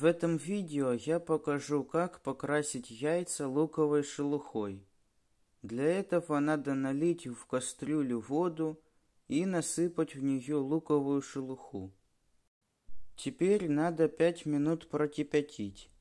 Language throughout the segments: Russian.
В этом видео я покажу, как покрасить яйца луковой шелухой. Для этого надо налить в кастрюлю воду и насыпать в нее луковую шелуху. Теперь надо 5 минут прокипятить.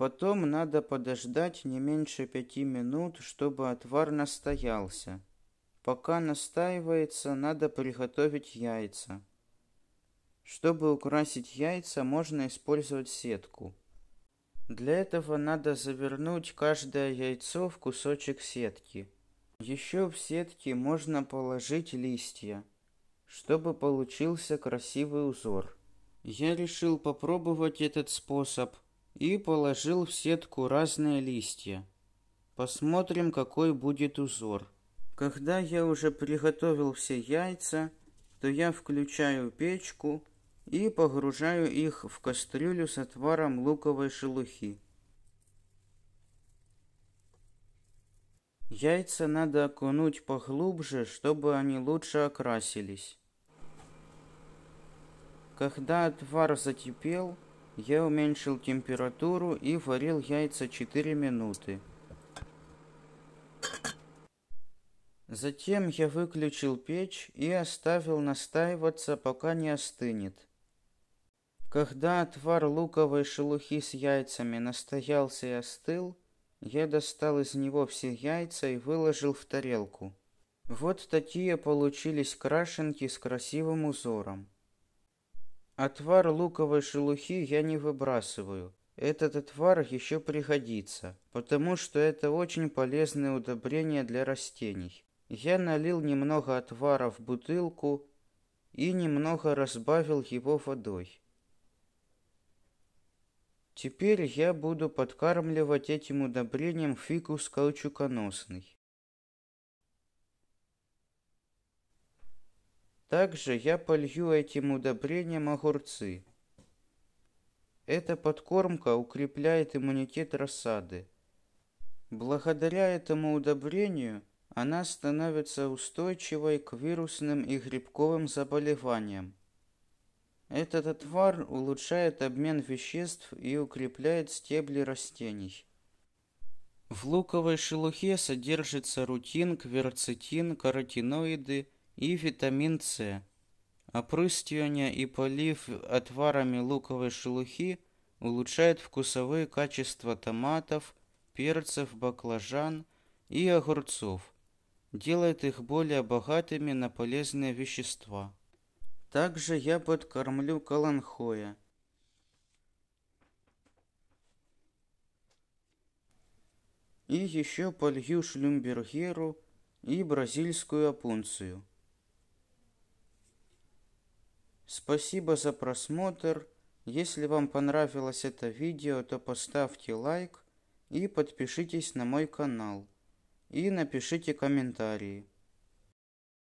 Потом надо подождать не меньше пяти минут, чтобы отвар настоялся. Пока настаивается, надо приготовить яйца. Чтобы украсить яйца, можно использовать сетку. Для этого надо завернуть каждое яйцо в кусочек сетки. Еще в сетке можно положить листья, чтобы получился красивый узор. Я решил попробовать этот способ – и положил в сетку разные листья. Посмотрим, какой будет узор. Когда я уже приготовил все яйца, то я включаю печку и погружаю их в кастрюлю с отваром луковой шелухи. Яйца надо окунуть поглубже, чтобы они лучше окрасились. Когда отвар затепел я уменьшил температуру и варил яйца 4 минуты. Затем я выключил печь и оставил настаиваться, пока не остынет. Когда отвар луковой шелухи с яйцами настоялся и остыл, я достал из него все яйца и выложил в тарелку. Вот такие получились крашенки с красивым узором. Отвар луковой шелухи я не выбрасываю. Этот отвар еще пригодится, потому что это очень полезное удобрение для растений. Я налил немного отвара в бутылку и немного разбавил его водой. Теперь я буду подкармливать этим удобрением фикус колчуконосный. Также я полью этим удобрением огурцы. Эта подкормка укрепляет иммунитет рассады. Благодаря этому удобрению она становится устойчивой к вирусным и грибковым заболеваниям. Этот отвар улучшает обмен веществ и укрепляет стебли растений. В луковой шелухе содержится рутин, кверцетин, каротиноиды – и витамин С. Опрыскивание и полив отварами луковой шелухи улучшает вкусовые качества томатов, перцев, баклажан и огурцов, делает их более богатыми на полезные вещества. Также я подкормлю каланхоя – и еще полью шлюмбергеру и бразильскую опунцию. Спасибо за просмотр. Если вам понравилось это видео, то поставьте лайк и подпишитесь на мой канал. И напишите комментарии.